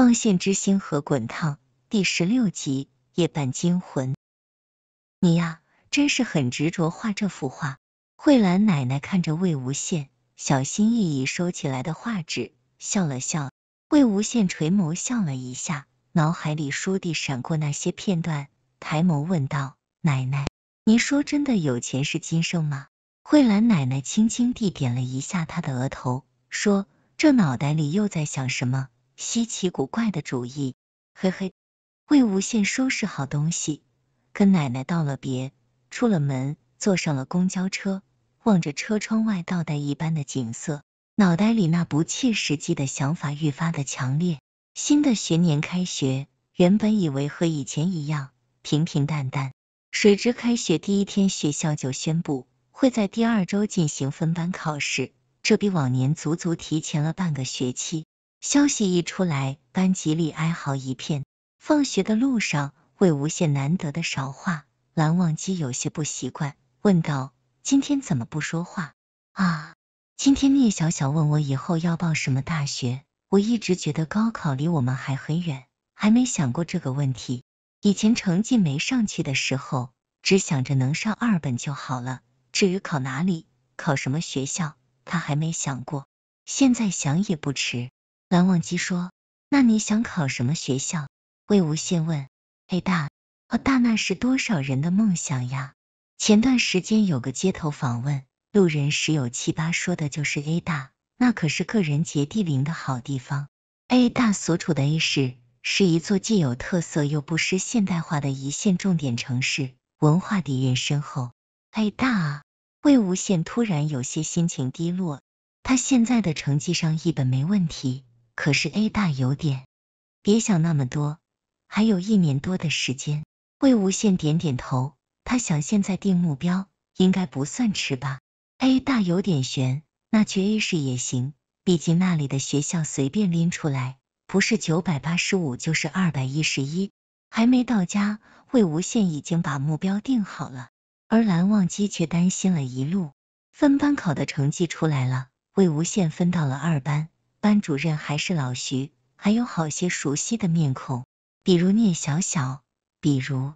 《忘羡之心河滚烫》第十六集《夜半惊魂》，你呀，真是很执着画这幅画。慧兰奶奶看着魏无羡小心翼翼收起来的画纸，笑了笑。魏无羡垂眸笑了一下，脑海里倏地闪过那些片段，抬眸问道：“奶奶，您说真的有前世今生吗？”慧兰奶奶轻轻地点了一下他的额头，说：“这脑袋里又在想什么？”稀奇古怪的主意，嘿嘿。魏无羡收拾好东西，跟奶奶道了别，出了门，坐上了公交车，望着车窗外倒带一般的景色，脑袋里那不切实际的想法愈发的强烈。新的学年开学，原本以为和以前一样平平淡淡，谁知开学第一天，学校就宣布会在第二周进行分班考试，这比往年足足提前了半个学期。消息一出来，班级里哀嚎一片。放学的路上，魏无羡难得的少话，蓝忘机有些不习惯，问道：“今天怎么不说话？”啊，今天聂小小问我以后要报什么大学，我一直觉得高考离我们还很远，还没想过这个问题。以前成绩没上去的时候，只想着能上二本就好了，至于考哪里、考什么学校，他还没想过。现在想也不迟。蓝忘机说：“那你想考什么学校？”魏无羡问：“A 大，A 大那是多少人的梦想呀？前段时间有个街头访问，路人十有七八说的就是 A 大，那可是个人杰地灵的好地方。A 大所处的 A 市是一座既有特色又不失现代化的一线重点城市，文化底蕴深厚。A 大啊！”魏无羡突然有些心情低落，他现在的成绩上一本没问题。可是 A 大有点，别想那么多，还有一年多的时间。魏无羡点点头，他想现在定目标应该不算迟吧。A 大有点悬，那去 A 市也行，毕竟那里的学校随便拎出来，不是九百八十五就是二百一十一。还没到家，魏无羡已经把目标定好了，而蓝忘机却担心了一路。分班考的成绩出来了，魏无羡分到了二班。班主任还是老徐，还有好些熟悉的面孔，比如聂小小，比如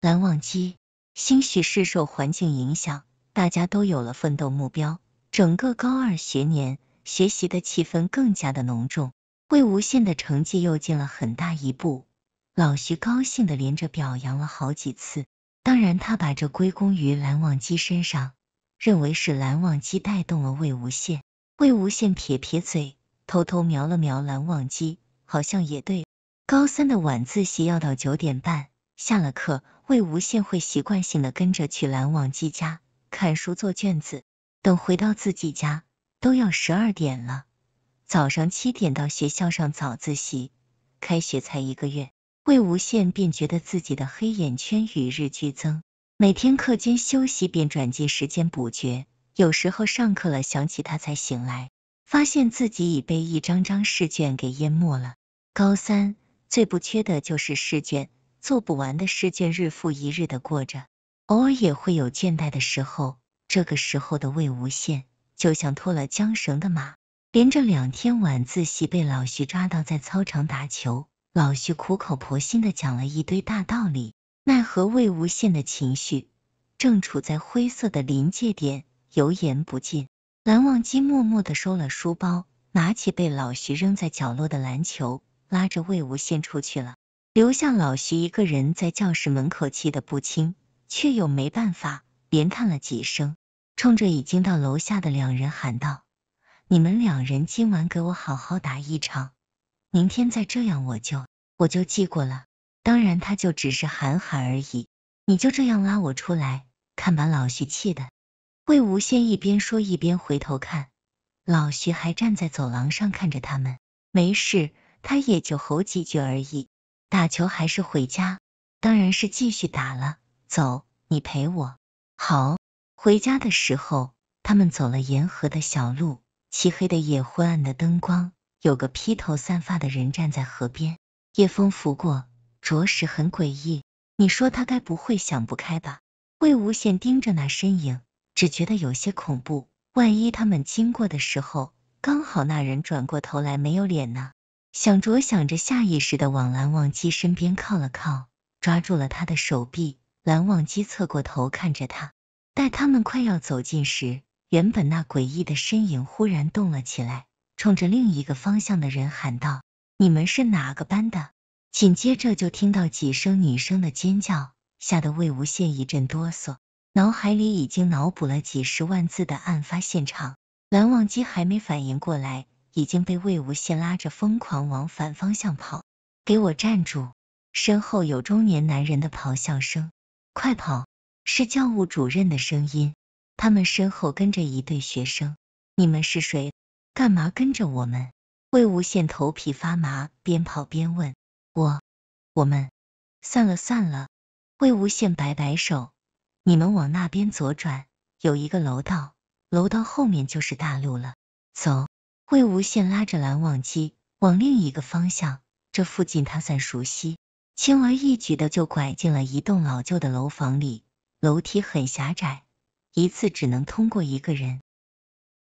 蓝忘机。兴许是受环境影响，大家都有了奋斗目标，整个高二学年学习的气氛更加的浓重。魏无羡的成绩又进了很大一步，老徐高兴的连着表扬了好几次。当然，他把这归功于蓝忘机身上，认为是蓝忘机带动了魏无羡。魏无羡撇撇嘴。偷偷瞄了瞄蓝忘机，好像也对。高三的晚自习要到九点半，下了课，魏无羡会习惯性的跟着去蓝忘机家看书做卷子。等回到自己家，都要十二点了。早上七点到学校上早自习，开学才一个月，魏无羡便觉得自己的黑眼圈与日俱增。每天课间休息便转进时间补觉，有时候上课了想起他才醒来。发现自己已被一张张试卷给淹没了。高三最不缺的就是试卷，做不完的试卷日复一日的过着，偶尔也会有倦怠的时候。这个时候的魏无羡就像脱了缰绳的马，连着两天晚自习被老徐抓到在操场打球，老徐苦口婆心的讲了一堆大道理，奈何魏无羡的情绪正处在灰色的临界点，油盐不进。蓝忘机默默的收了书包，拿起被老徐扔在角落的篮球，拉着魏无羡出去了，留下老徐一个人在教室门口气得不轻，却又没办法，连叹了几声，冲着已经到楼下的两人喊道：“你们两人今晚给我好好打一场，明天再这样我就我就记过了。”当然，他就只是喊喊而已。你就这样拉我出来，看把老徐气的。魏无羡一边说一边回头看，老徐还站在走廊上看着他们。没事，他也就吼几句而已。打球还是回家？当然是继续打了。走，你陪我。好。回家的时候，他们走了沿河的小路。漆黑的夜，昏暗的灯光，有个披头散发的人站在河边。夜风拂过，着实很诡异。你说他该不会想不开吧？魏无羡盯着那身影。只觉得有些恐怖，万一他们经过的时候，刚好那人转过头来没有脸呢？想着想着，下意识的往蓝忘机身边靠了靠，抓住了他的手臂。蓝忘机侧过头看着他，待他们快要走近时，原本那诡异的身影忽然动了起来，冲着另一个方向的人喊道：“你们是哪个班的？”紧接着就听到几声女生的尖叫，吓得魏无羡一阵哆嗦。脑海里已经脑补了几十万字的案发现场，蓝忘机还没反应过来，已经被魏无羡拉着疯狂往反方向跑。给我站住！身后有中年男人的咆哮声。快跑！是教务主任的声音。他们身后跟着一对学生。你们是谁？干嘛跟着我们？魏无羡头皮发麻，边跑边问：“我……我们……算了算了。”魏无羡摆摆手。你们往那边左转，有一个楼道，楼道后面就是大路了。走，魏无羡拉着蓝忘机往另一个方向，这附近他算熟悉，轻而易举的就拐进了一栋老旧的楼房里，楼梯很狭窄，一次只能通过一个人。